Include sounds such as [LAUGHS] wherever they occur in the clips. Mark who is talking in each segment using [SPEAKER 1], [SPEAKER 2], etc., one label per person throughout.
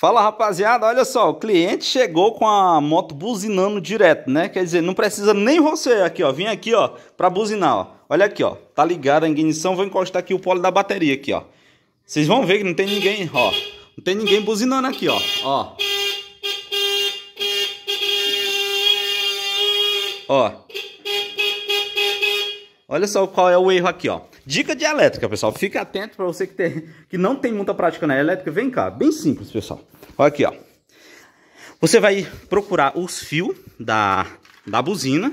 [SPEAKER 1] Fala rapaziada, olha só, o cliente chegou com a moto buzinando direto, né? Quer dizer, não precisa nem você aqui, ó, vim aqui, ó, pra buzinar, ó. Olha aqui, ó, tá ligado a ignição, vou encostar aqui o polo da bateria aqui, ó. Vocês vão ver que não tem ninguém, ó, não tem ninguém buzinando aqui, ó, ó. Ó. Olha só qual é o erro aqui, ó. Dica de elétrica, pessoal. Fica atento para você que, tem, que não tem muita prática na elétrica. Vem cá, bem simples, pessoal. Olha aqui, ó. Você vai procurar os fios da, da buzina.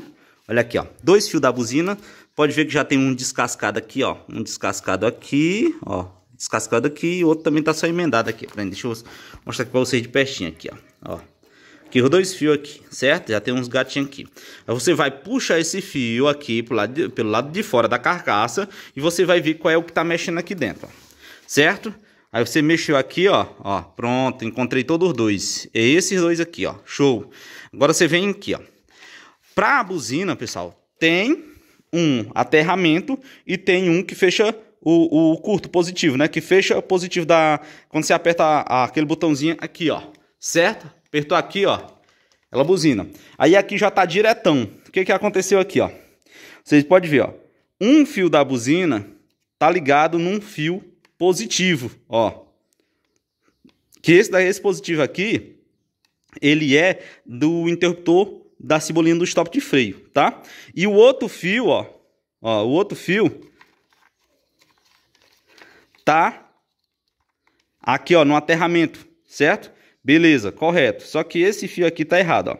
[SPEAKER 1] Olha aqui, ó. Dois fios da buzina. Pode ver que já tem um descascado aqui, ó. Um descascado aqui, ó. Descascado aqui e outro também tá só emendado aqui. Deixa eu mostrar aqui pra vocês de pertinho aqui, ó. Ó aqui os dois fios aqui, certo? Já tem uns gatinhos aqui. Aí você vai puxar esse fio aqui pro lado de, pelo lado de fora da carcaça e você vai ver qual é o que tá mexendo aqui dentro, ó. certo? Aí você mexeu aqui, ó, ó, pronto, encontrei todos os dois. É esses dois aqui, ó, show. Agora você vem aqui, ó. Pra buzina, pessoal, tem um aterramento e tem um que fecha o, o, curto positivo, né? Que fecha o positivo da. Quando você aperta a, aquele botãozinho aqui, ó. Certo? Apertou aqui, ó. Ela buzina. Aí aqui já tá diretão. O que que aconteceu aqui, ó? Vocês podem ver, ó. Um fio da buzina tá ligado num fio positivo, ó. Que esse daí, esse positivo aqui, ele é do interruptor da cebolinha do stop de freio, tá? E o outro fio, ó, ó, o outro fio tá aqui, ó, no aterramento, certo? Beleza, correto. Só que esse fio aqui tá errado, ó.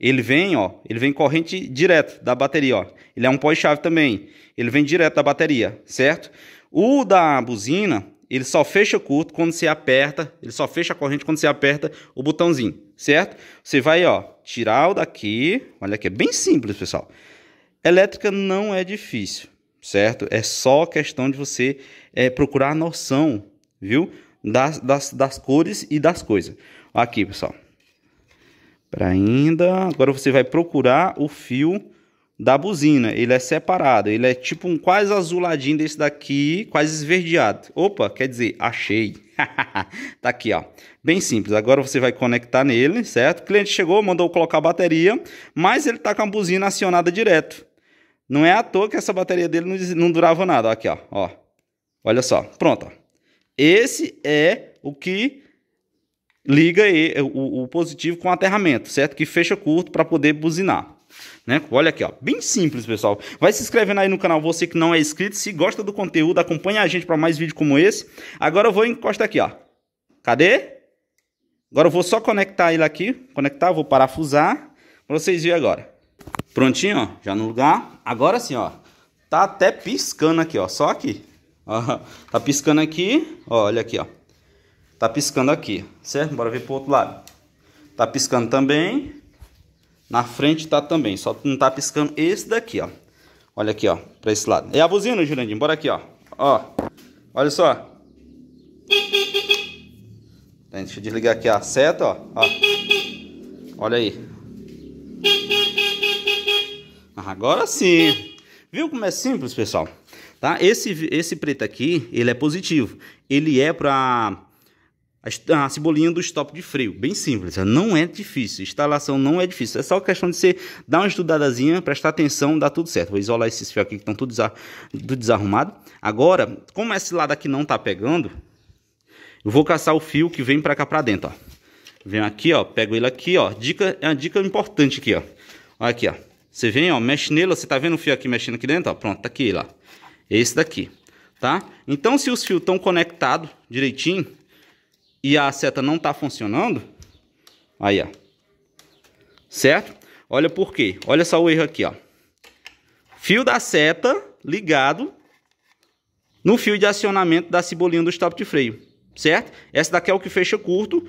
[SPEAKER 1] Ele vem, ó, ele vem corrente direto da bateria, ó. Ele é um pós-chave também. Ele vem direto da bateria, certo? O da buzina, ele só fecha curto quando você aperta, ele só fecha a corrente quando você aperta o botãozinho, certo? Você vai, ó, tirar o daqui, olha que é bem simples, pessoal. Elétrica não é difícil, certo? É só questão de você é, procurar a noção, viu? das, das, das cores e das coisas. Aqui, pessoal. Para ainda. Agora você vai procurar o fio da buzina. Ele é separado. Ele é tipo um quase azuladinho desse daqui, quase esverdeado. Opa, quer dizer, achei. [LAUGHS] tá aqui, ó. Bem simples. Agora você vai conectar nele, certo? O cliente chegou, mandou colocar a bateria, mas ele tá com a buzina acionada direto. Não é à toa que essa bateria dele não, durava nada. Aqui, ó. ó. Olha só. Pronto, ó. Esse é o que liga o, positivo com o aterramento, certo? Que fecha curto para poder buzinar. Né? Olha aqui, ó, bem simples, pessoal. Vai se inscrevendo aí no canal, você que não é inscrito, se gosta do conteúdo, acompanha a gente para mais vídeo como esse. Agora eu vou encostar aqui, ó. Cadê? Agora eu vou só conectar ele aqui, conectar, vou parafusar para vocês verem agora. Prontinho, ó, já no lugar. Agora sim, ó. Tá até piscando aqui, ó, só aqui tá piscando aqui, ó, olha aqui, ó. Tá piscando aqui, certo? Bora ver pro outro lado. Tá piscando também. Na frente tá também, só não tá piscando esse daqui, ó. Olha aqui, ó, pra esse lado. É a buzina, Jurandinho. bora aqui, ó. Ó, olha só. Deixa eu desligar aqui a seta, ó. ó. Olha aí. Agora sim. Viu como é simples, pessoal? tá? Esse, esse preto aqui, ele é positivo. Ele é para a cebolinha do stop de freio, bem simples, não é difícil, instalação não é difícil, é só questão de você dar uma estudadazinha, prestar atenção, dá tudo certo. Vou isolar esses fios aqui que estão tudo, desa tudo desarrumado. Agora, como esse lado aqui não tá pegando, eu vou caçar o fio que vem para cá para dentro, ó. Vem aqui, ó, pego ele aqui, ó, dica, é uma dica importante aqui, ó. Olha aqui, ó, você vem, ó, mexe nele, você tá vendo o fio aqui mexendo aqui dentro, ó, pronto, tá aqui, lá esse daqui, tá? Então, se os fios estão conectados direitinho e a seta não está funcionando, aí, ó, certo? Olha por quê, olha só o erro aqui, ó. Fio da seta ligado no fio de acionamento da cebolinha do stop de freio, certo? Essa daqui é o que fecha curto,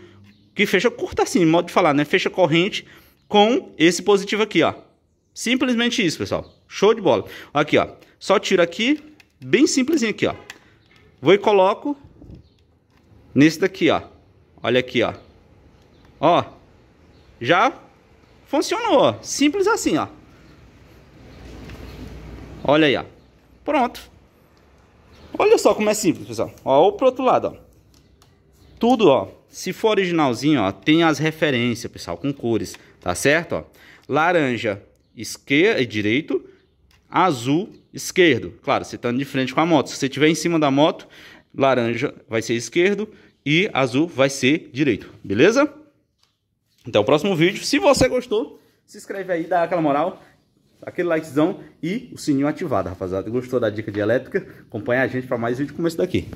[SPEAKER 1] que fecha curto assim, modo de falar, né? Fecha corrente com esse positivo aqui, ó. Simplesmente isso, pessoal. Show de bola. Aqui, ó. Só tiro aqui, bem simplesinho aqui, ó. Vou e coloco nesse daqui, ó. Olha aqui, ó. Ó, já funcionou, ó. Simples assim, ó. Olha aí, ó. Pronto. Olha só como é simples, pessoal. Ó, ou pro outro lado, ó. Tudo, ó. Se for originalzinho, ó, tem as referências, pessoal, com cores, tá certo? Ó. Laranja, esquerda, e direito azul esquerdo. Claro, você estando tá de frente com a moto. Se você estiver em cima da moto, laranja vai ser esquerdo e azul vai ser direito. Beleza? Até então, o próximo vídeo. Se você gostou, se inscreve aí, dá aquela moral, aquele likezão e o sininho ativado, rapaziada. Gostou da dica de elétrica? Acompanha a gente para mais vídeo como esse daqui.